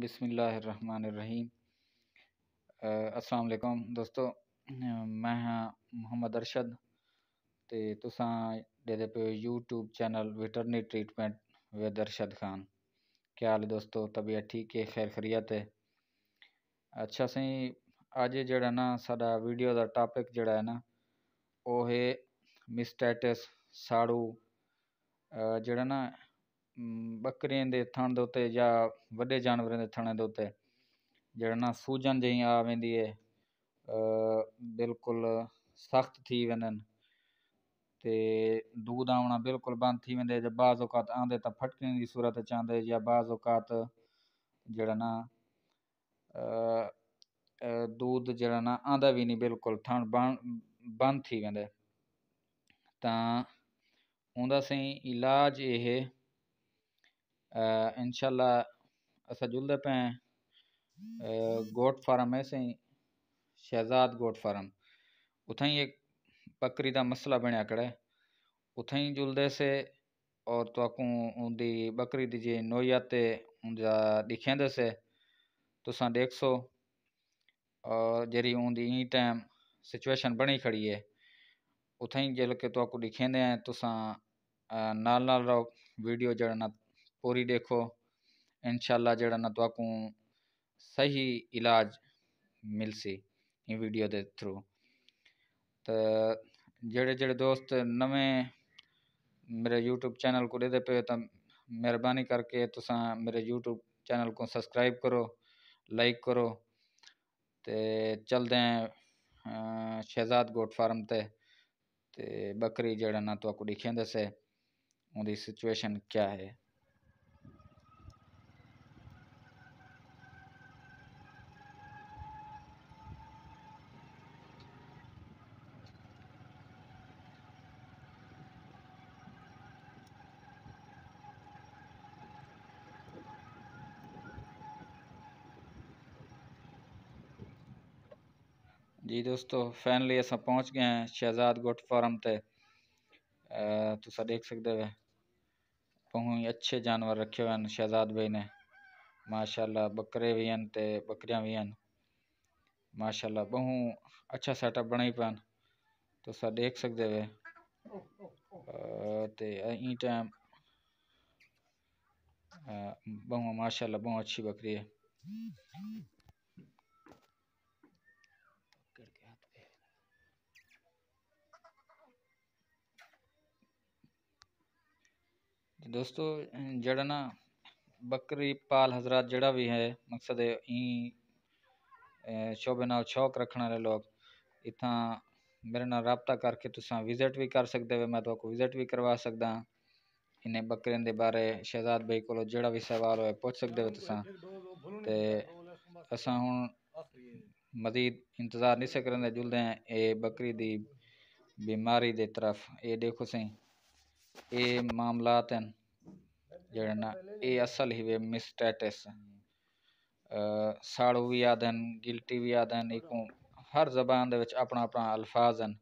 बिसमीम असलकुम दोस्तों मैं हाँ मुहम्मद अरशद तो तुसा पे YouTube channel veterinary treatment with Arshad Khan क्या हाल दोस्तों तबीयत ठीक है खैर खरीयत है अच्छा सही अज जड़ा ना साडा वीडियो का टॉपिक जड़ा है ना वो है मिसटैटस साड़ू जड़ा ना बकरियों के ਥਣ ਦੇ ਉੱਤੇ ਜਾਂ ਵੱਡੇ ਜਾਨਵਰਾਂ ਦੇ ਥਣਾਂ ਦੇ ਉੱਤੇ सूजन जी आहे वेंदी आहे बिल्कुलु थी वन आहिनि दूध आना बिल्कुल बंद थी वेंदे बाज़ औकात आंदे तो फटकने की सूरत अच आंदे या बाज़ औकात जेह्ड़ा न दूध जेह्ड़ा ना आंदा भी नहीं बिल्कुल थण बंद थी वे तां उं'दा असेंगी इलाज एह् इनशाला अस जुलदे पिया गोट फार्म है सही शहजाद गोट फार्म उत एक बकरी का मसला बनया कड़ा उत ही जुलदे से और तो उनकी बकरी की जी नोयत दिखेंदे से तुसा देख सो और जरी उनकी ई टाइम सिचुएशन बनी खड़ी है उत ही जेल के तो दिखेंदे हैं तुसा नाल नाल रहो वीडियो जड़ना पूरी देखो इन जेड़ा ना तो सही इलाज मिलसी ये वीडियो के थ्रू तो जड़े जड़े दोस्त नवे मेरे यूट्यूब चैनल को देते पे तो मेहरबानी करके तुसा मेरे यूट्यूब चैनल को सब्सक्राइब करो लाइक करो तो चलते हैं शहजाद गोट फार्म ते ते बकरी जड़ा ना तो आपको दिखेंदे से उनकी सिचुएशन क्या है जी दोस्तों फाइनली अस पहुँच गए हैं शहजाद गुट फार्म से तुसा देख सकते हो बहुत अच्छे जानवर रखे हुए हैं शहजाद भाई ने माशाल्लाह बकरे भी हैं ते बकरियाँ भी हैं माशाल्लाह बहु अच्छा सेटअप बनाई पान तुसा तो देख सकते हो ते ई टाइम बहुत माशाल्लाह बहु अच्छी बकरी है दोस्तों जड़ा ना बकरी पाल हजरात जड़ा भी है मकसद है ई शोभे ना शौक रखने वाले लोग इतना मेरे ना रबता करके तुसा विजिट भी कर सकते हो मैं तो विजिट भी करवा सकता इन्हें बकरियों के बारे शहजाद भाई को जड़ा भी सवाल हो पूछ सकते हो तुसा तो असा हूँ मजीद इंतजार नहीं से जुलते हैं ये बकरी की बीमारी की तरफ ये देखो सही ये मामलात हैं ਜਿਹੜਾ ना ये असल हिवे मिस्टेटस ਸਾਲੂ ਵੀ ਆਦਨ ਗਿਲਟੀ ਵੀ ਆਦਨ ਇਕੋ ਹਰ ਜ਼ਬਾਨ ਦੇ ਵਿੱਚ ਆਪਣਾ ਆਪਣਾ ਅਲਫਾਜ਼ ਹਨ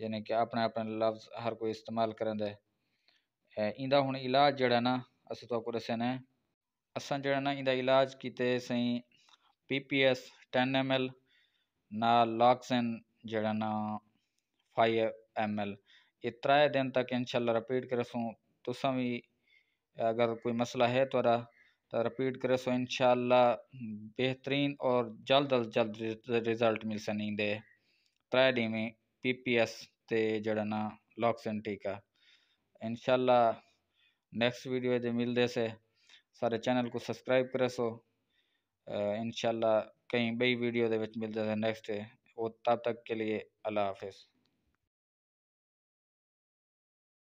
ਯਾਨੀ ਕਿ ਆਪਣੇ ਆਪਣੇ ਲਫ਼ਜ਼ ਹਰ ਕੋਈ ਇਸਤੇਮਾਲ ਕਰਦਾ ਹੈ ਇਹਦਾ ਹੁਣ ਇਲਾਜ ਜਿਹੜਾ ਨਾ ਅਸੀਂ ਤੁਹਾਨੂੰ ਕੋ ਦੱਸਣਾ ਅਸਾਂ ਜਿਹੜਾ ਨਾ ਇਹਦਾ ਇਲਾਜ ਕੀਤੇ ਸਹੀ ਪੀਪੀਐਸ 10 ਐਮਐਲ ਨਾਲ ਲਾਕਸਨ ਜਿਹੜਾ ਨਾ 5 ਐਮਐਲ ਇਹ ਦਿਨ ਤੱਕ ਇਨਸ਼ਾਅੱਲਾ ਰਿਪੀਟ ਕਰਸੂ ਤੁਸੀਂ ਵੀ अगर कोई मसला है तो तो रिपीट करे सो इन बेहतरीन और जल्द अज जल्द रिजल्ट मिल सनी दे त्रै में पी पी एस से जड़ा ना लॉक इन टीका इनशाला नेक्स्ट वीडियो जो मिलते से सारे चैनल को सब्सक्राइब करे सो इनशाला कई बई वीडियो मिलते नेक्स्ट वो तब तक के लिए अल्लाह हाफिज़